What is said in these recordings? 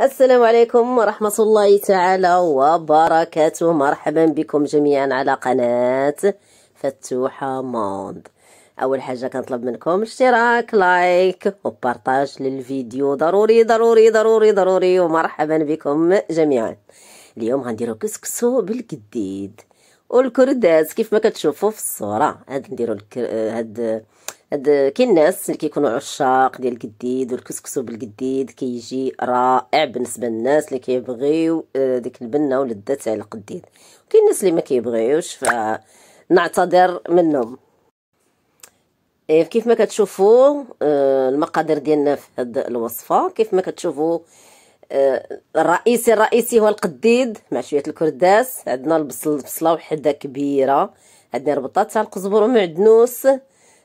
السلام عليكم ورحمة الله تعالى وبركاته مرحبا بكم جميعا على قناة فتوحة موند أول حاجة كنطلب منكم اشتراك لايك وبارتاج للفيديو ضروري ضروري ضروري ضروري ومرحبا بكم جميعا اليوم غنديرو كسكسو بالجديد والكرداس كيف ما كتشوفوا في الصورة هاد نديرو الكر... هاد هاد كاين الناس اللي كيكونوا عشاق ديال الجديد والكسكسو بالجديد كيجي رائع بالنسبه للناس اللي كيبغيو آه، ديك البنه ولذات تاع القديد وكاين الناس اللي ما كيبغيوش فنعتذر منهم إيه، كيف ما كتشوفوا آه، المقادير ديالنا في هاد الوصفه كيف ما كتشوفوا آه، الرئيسي الرئيسي هو القديد مع شويه الكرداس عندنا البصل بصله وحده كبيره عندنا ربطات تاع القزبر ومعدنوس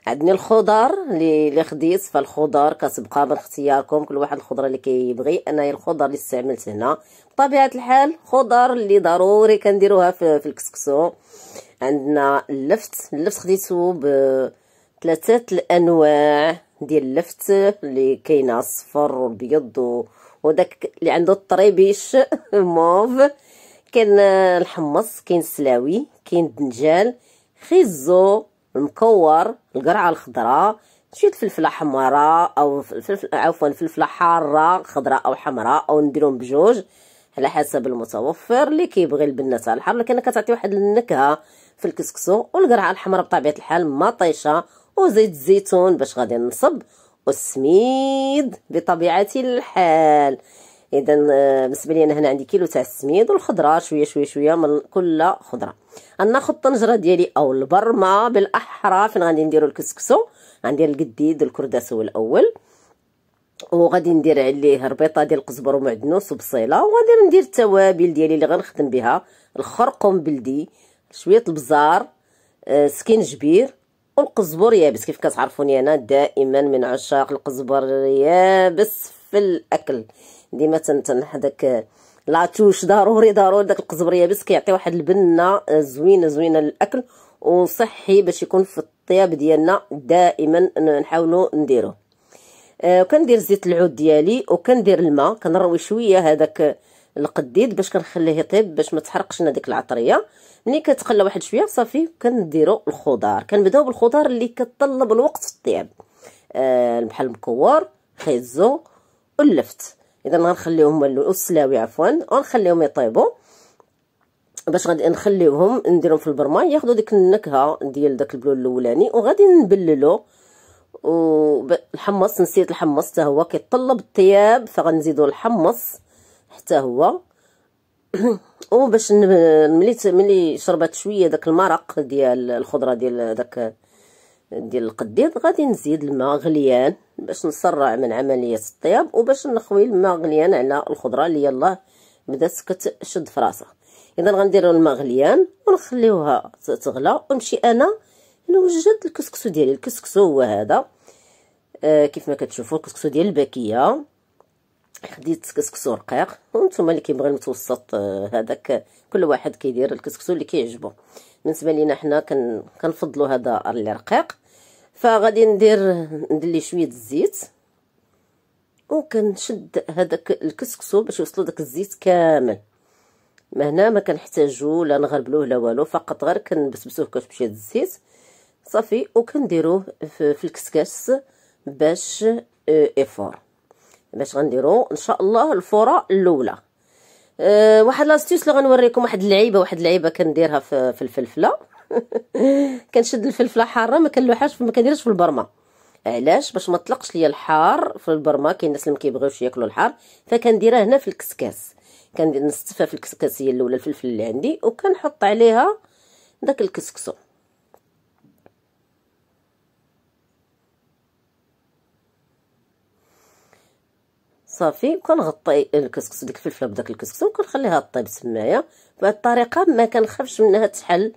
عندنا الخضر اللي خديت فالخضر كتبقى من اختياركم كل واحد الخضره اللي كيبغي انايا الخضر اللي استعملت هنا بطبيعه الحال خضر اللي ضروري كنديروها في, في الكسكسو عندنا اللفت اللفت خديته بثلاثه الانواع ديال اللفت اللي كاينه الصفر والبيض وداك اللي عنده الطريبيش موف كاين الحمص كاين السلاوي كاين الدنجال خيزو مكور القرعه الخضراء شويه فلفله حمراء او فلفل عفوا فلفله حاره خضراء او حمراء او نديرهم بجوج على حسب المتوفر اللي كيبغي البنات على الحر لكن كتعطي واحد النكهه في الكسكسو والقرعه الحمراء بطبيعه الحال مطيشه وزيت الزيتون باش غادي نصب والسميد بطبيعه الحال اذا آه، بالنسبه لي انا هنا عندي كيلو تاع السميد والخضره شويه شويه شويه من كل خضره ناخذ الطنجره ديالي او البرمه بالاحرى فين غادي نديرو الكسكسو غندير القديد والكرداسو الاول وغادي ندير عليه ربيطه ديال القزبر ومعدنوس وبصيله وغادي ندير التوابل ديالي اللي غنخدم بها الخرقوم بلدي شويه البزار آه سكينجبير والقزبر يابس كيف كتعرفوني انا دائما من عشاق القزبر يابس في الاكل ديما تنح داك لاتوش ضروري ضروري داك القزبر يابس كيعطي واحد البنه زوينه زوينه للاكل وصحي باش يكون في الطياب ديالنا دائما نحاولوا نديروه آه وكندير زيت العود ديالي وكندير الماء كنروي شويه هذاك القديد باش كنخليه يطيب باش ما تحرقش لنا ديك العطريه ملي كتقلى واحد شويه صافي كنديروا الخضار كنبداو بالخضار اللي كتطلب الوقت في الطياب آه بحال المكور خيزو واللفت اذا غنخليوهم السلاوي عفوا ونخليهم يطيبوا باش غادي نخليوهم نديرهم في البرما ياخذوا ديك النكهه ديال داك البلون الاولاني وغادي نبللو والحمص نسيت الحمص حتى هو كيطلب الطياب فغنزيدو الحمص حتى هو وباش ملي ملي شربت شويه داك المرق ديال الخضره ديال داك ديال القديد غادي نزيد الماء غليان باش نسرع من عمليه الطياب وباش نخوي الماء غليان على الخضره اللي يلاه بدات كتشد في راسها اذا غنديروا الماء غليان ونخليوها تغلى ونمشي انا نوجد الكسكسو ديالي الكسكسو هو هذا آه كيف ما كتشوفوا الكسكسو ديال الباكيه خديت كسكسو رقيق وانتم اللي كيبغي المتوسط آه، هذاك كل واحد كيدير الكسكسو اللي كيعجبو بالنسبه لينا حنا كنفضلوا هذا اللي رقيق فغادي ندير ندلي شويه الزيت وكنشد هذاك الكسكسو باش يوصلو داك الزيت كامل ما هنا ما كنحتاجو لا نغربلوه لا والو فقط غير كنبسبسوه كاش كتمشي الزيت صافي وكنديروه في الكسكاس باش ايفور آه، باش غنديرو ان شاء الله الفوره الاولى أه واحد لاستيس اللي غنوريكم واحد اللعيبه واحد اللعيبه كنديرها في الفلفله كنشد الفلفله حاره ما كنلوحهاش ما كنديرهاش في البرمه علاش باش ما تطلقش ليا الحار في البرمه كاين الناس اللي ما كيبغيوش ياكلوا الحار فكنديرها هنا في الكسكاس كندير نستفها في هي الاولى الفلفل اللي عندي وكنحط عليها داك الكسكسو صافي وكنغطي الكسكسو ديك الفلفله بداك الكسكسو وكنخليها طيب تمايا بهاد الطريقه ما كنخافش منها تحل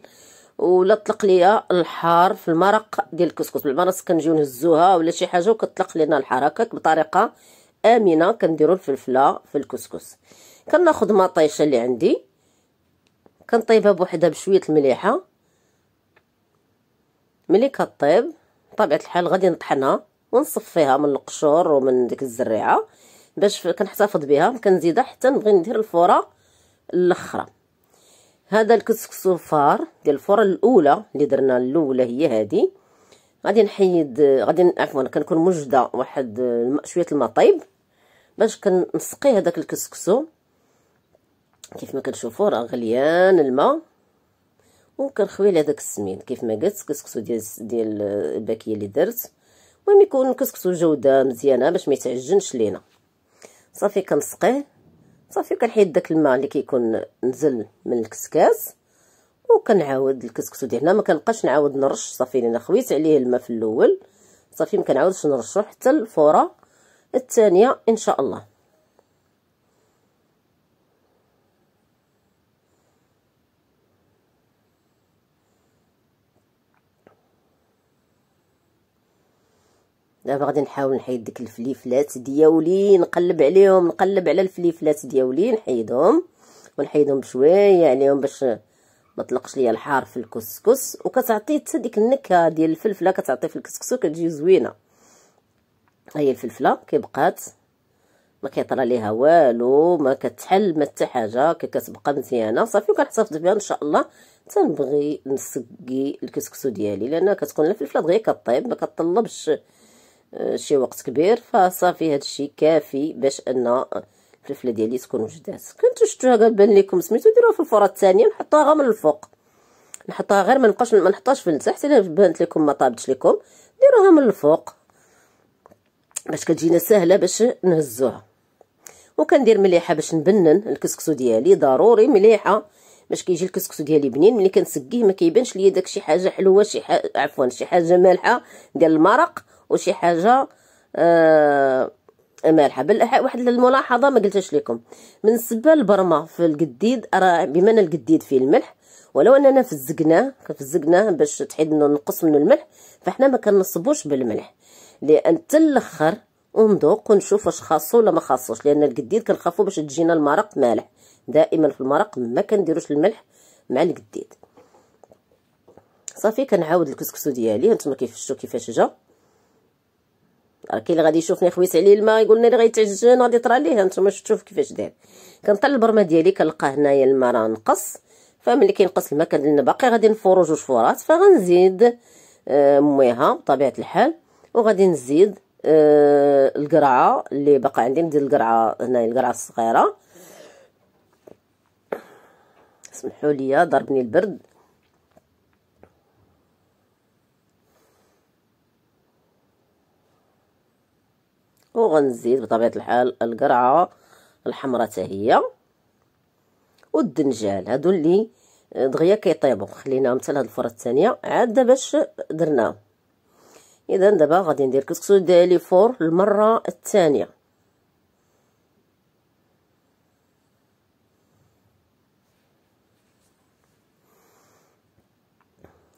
ولا طلق ليا الحار في المرق ديال الكسكس بالمرص كنجيو نهزوها ولا شي حاجه وكتطلق لينا الحار هكاك بطريقه امنه كنديرو الفلفله في الكسكس كناخذ مطيشه اللي عندي كنطيبها بوحدها بشويه المليحه ملي كطيب بطبيعه الحال غادي نطحنها ونصفيها من القشور ومن ديك الزريعه باش كنحتفظ بها كنزيدها حتى نبغي ندير الفوره الاخره هذا الكسكس فار ديال الفرن الاولى اللي درنا الاولى هي هذه غادي نحيد غادي عفوا كنكون مجده واحد شويه الماء طايب باش كنسقي هذاك الكسكسو كيف ما كتشوفوا راه غليان الماء وكنخوي على داك السميد كيف ما قلت كسكسو ديال ديال الباكيه اللي درت المهم يكون كسكسو جوده مزيانه باش ما يتعجنش لينا صافي كنسقيه صافي كنحيد داك الماء اللي كيكون نزل من الكسكاس وكنعاود الكسكسو ديالنا ما كنبقاش نعاود نرش صافي لان خويت عليه الماء في الاول صافي ما كنعاودش نرشو حتى الفوره الثانيه ان شاء الله دابا غادي نحاول نحيد ديك الفليفلات دياولي نقلب عليهم نقلب على الفليفلات دياولي نحيدهم ونحيدهم بشويه عليهم باش ما طلقش ليا الحار في الكسكس وكتعطي حتى ديك النكهه ديال الفلفله كتعطي في الكسكس وكتجي زوينه هي الفلفله كيبقات ما كيطرى ليها والو ما كتحل ما حتى حاجه كتبقى مزيانه صافي وكنحتفظ بها ان شاء الله تنبغي نسقي الكسكسو ديالي لان كتكون الفلفله دغيا كطيب ما كتطلبش آه، شي وقت كبير فصافي هذا الشيء كافي باش ان الفلفله ديالي تكون وجدات كنتو شفتوها بان لكم سميتو ديروها في الفرة الثانيه نحطوها غير من الفوق نحطها غير ما نبقاش ما نحطهاش في التحت الا بانت لكم ما طابتش لكم ديروها من الفوق باش كتجينا سهله باش نهزوها وكندير مليحه باش نبنن الكسكسو ديالي ضروري مليحه باش كيجي الكسكسو ديالي بنين ملي كنسقيه ما كيبانش ليا داك شي حاجه حلوه شي حاجه عفوا شي حاجه مالحه ديال المرق وشي حاجه آه مالحه بل واحد الملاحظه ما قلتهاش لكم بالنسبه للبرمه في القديد راه بما ان القديد فيه الملح ولو اننا فزقناه فزقناه باش تحيد منه نقص منه الملح فاحنا ما كنصبوش بالملح لان تلخر ونذوق ونشوف واش خاصو ولا ما خاصوش لان القديد كنخافو باش تجينا المرق مالح دائما في المرق ما كنديروش الملح مع القديد صافي كنعاود الكسكسو ديالي هانتوما شفتوا كيفاش جا راه كاين اللي غادي يشوفني خويس عليه الماء يقول لي غادي غيتعجن غادي طرا ليه انتما شفتوه كيفاش داير كنطلع البرمه ديالي كنلقى هنايا الماء راه نقص فملي كينقص الماء كنقول باقي غادي نفورو جوج فورات فغنزيد آه مويها بطبيعه الحال وغادي نزيد آه القرعه اللي باقا عندي ندير القرعه هنايا القرعه الصغيره سمحوا لي ضربني البرد وغنزيد بطبيعة الحال القرعة الحمراء حتى هي والدنجال هادو اللي دغيا كيطيبو خليناهم حتى لهاد الفرة الثانية عاد دابا اش درناهم اذا دابا غادي ندير كسكسو ديالي فور المرة الثانية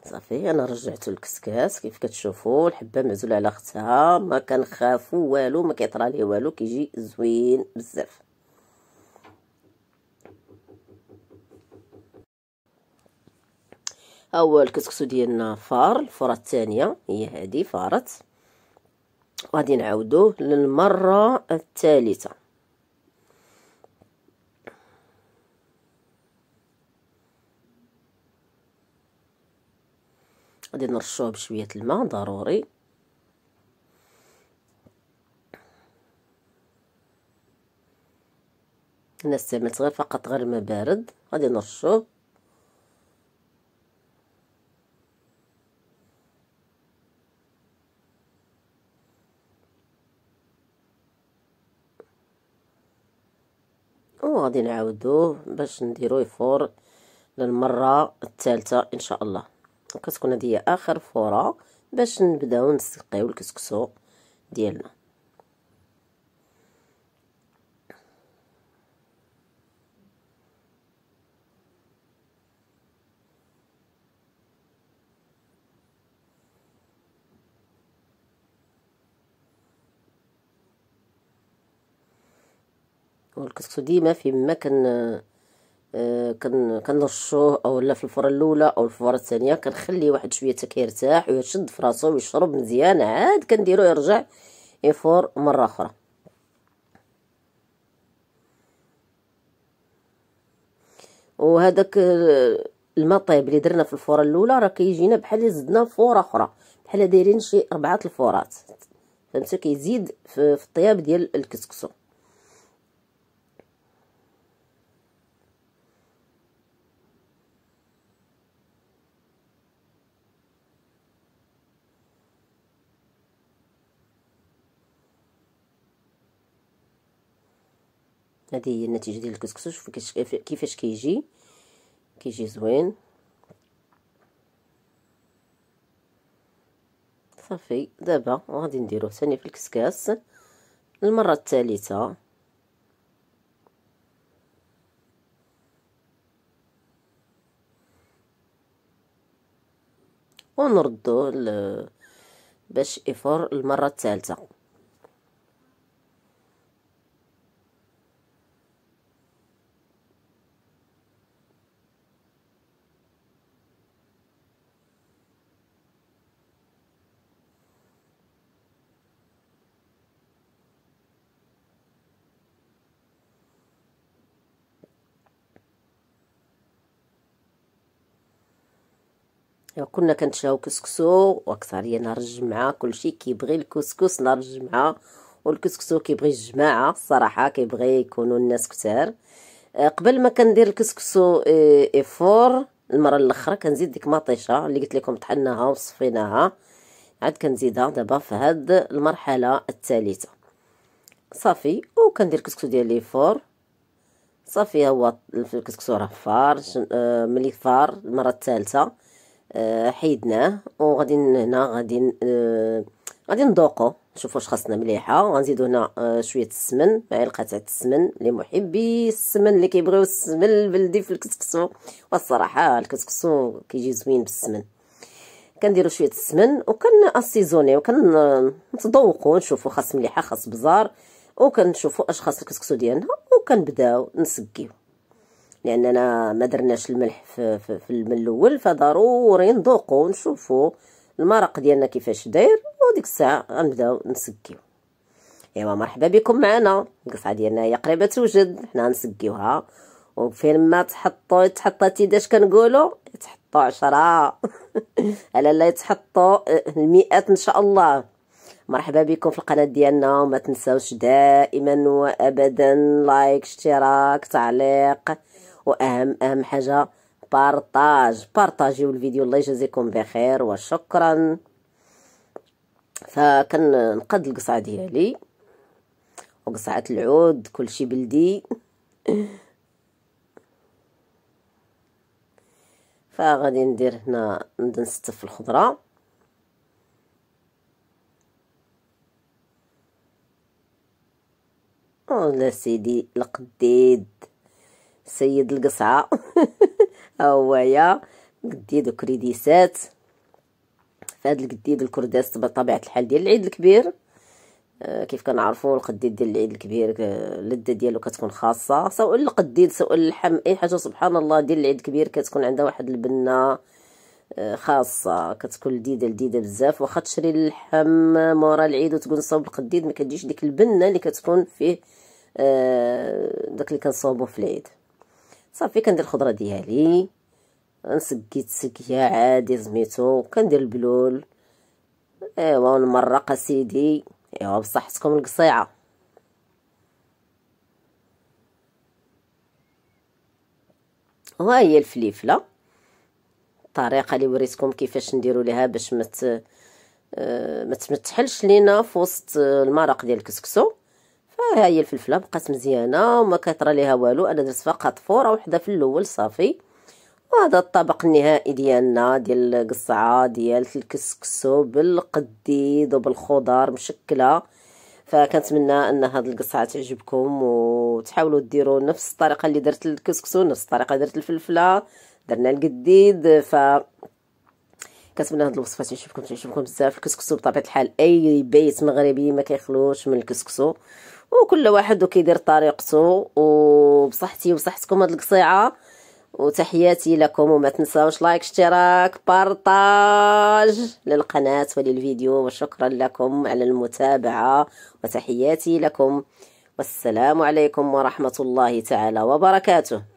صافي انا رجعت الكسكاس كيف كتشوفوا الحبه معزوله على اختها ما كنخافوا والو ما كيطرى ليه والو كيجي زوين بزاف اول الكسكسو ديالنا فار الفره الثانيه هي هذه فارت غادي نعاودوه للمره الثالثه غادي نرشوه بشويه الماء ضروري انا استعملت غير فقط غير ما بارد غادي نرشوه وغادي نعاودوه باش نديرو يفور للمره الثالثه ان شاء الله كتكون هذه هي آخر فورة باش نبداو نسقيو الكسكسو ديالنا والكسكسو ديما في ما كن آه، كن كنرشوه اولا في الفرة الاولى او الفرة الثانية كنخليه واحد شوية حتى كيرتاح ويشد في راسو ويشرب مزيان عاد كنديرو يرجع يفور مرة اخرى وهذاك آه، الماء طيب اللي درنا في الفرن الاولى راه كيجينا بحال زدنا فوره اخرى بحال دايرين شي اربعه الفورات فهمت كيزيد في الطياب ديال الكسكسو هذه هي النتيجه ديال الكسكسو شوفوا كيفاش كيجي كيجي زوين صافي دابا غادي نديروه ثاني في الكسكاس المره الثالثه ونردوه باش يفور المره الثالثه كنا كنتشاو كسكسو واكثريه نهار الجمعه كلشي كيبغي الكسكس نهار الجمعه والكسكسو كيبغي الجماعه الصراحه كيبغي يكونوا الناس كثار آه، قبل ما كندير الكسكسو ايفور آه، المره الاخرى كنزيد ديك مطيشه اللي قلت لكم طحناها وصفيناها عاد كنزيدها دابا في هاد المرحله الثالثه صافي وكندير الكسكسو لي فور صافي هو الكسكسو راه فار آه، ملي فار المره الثالثه حيدناه وغادي هنا غادي آه، غادي نذوقو نشوف واش خاصنا مليحه غنزيدو هنا آه، شويه السمن معلقه تاع السمن لمحبي السمن اللي كيبغيو السمن البلدي في الكسكسو والصراحه الكسكسو كيجي زوين بالسمن كنديرو شويه السمن وكن اسيزوني وكنتذوقوا آه، نشوفو خاص مليحه خاص بزار وكنشوفو اش خاص الكسكسو ديالنا وكنبداو نسقيو لاننا ما درناش الملح في, في, في من الاول فضروري نذوقوا ونشوفوا المرق ديالنا كيفاش داير وديك الساعه غنبداو نسكيو ايوا مرحبا بكم معنا القصعه ديالنا هي قريبه توجد حنا نسقيوها وفين ما تحطوا يتحطاتي داش كنقولوا تحطوا عشرة على لا يتحطوا آه، المئات ان شاء الله مرحبا بكم في القناه ديالنا وما تنساوش دائما وابدا لايك اشتراك تعليق واهم اهم حاجه بارطاج بارطاجيو الفيديو الله يجازيكم بخير وشكرا فكنقد القصعه ديالي وقصعه العود كلشي بلدي فغادي ندير هنا نبدا نستف الخضره لا سيدي القديد سيد القصعه هوايا قدي دوك فهاد القديد الكرداس بطبيعه الحال ديال العيد الكبير آه، كيف كنعرفوا القديد ديال العيد الكبير آه، اللذه ديالو كتكون خاصه سواء القديد سواء اللحم اي حاجه سبحان الله ديال العيد الكبير كتكون عندها واحد البنه آه، خاصه كتكون لذيذه لذيذه بزاف واخا تشري اللحم مورا العيد وتكون صوب القديد مكتجيش ديك البنه اللي كتكون فيه داك اللي كنصوبو في العيد صافي كندير الخضره ديالي نسقي السقيه عادي زميتو كندير البلول ايوا المرقه اسيدي ايوا بصحتكم القصيعه ها هي الفليفله الطريقه اللي وريتكم كيفاش نديروا ليها باش مت آه، ما تمتحلش لينا في وسط المرق ديال الكسكسو هي الفلفله بقات مزيانه وما كثر ليها والو انا درت فقط فوره وحده في الاول صافي وهذا الطبق النهائي ديالنا ديال القصعه ديال الكسكسو بالقديد وبالخضار مشكله فكنتمنى ان هذه القصعه تعجبكم وتحاولوا ديروا نفس الطريقه اللي درت الكسكسو نفس الطريقه درت الفلفله درنا القديد ف كنتمنى هاد الوصفه تنشوفكم تنشوفكم بزاف الكسكسو بطبيعه الحال اي بيت مغربي ما كيخلوش من الكسكسو وكل واحد وكيدير طريقته وبصحتي وصحتكم هاد القصيعه وتحياتي لكم وما تنساوش لايك اشتراك بارطاج للقناه وللفيديو وشكرا لكم على المتابعه وتحياتي لكم والسلام عليكم ورحمه الله تعالى وبركاته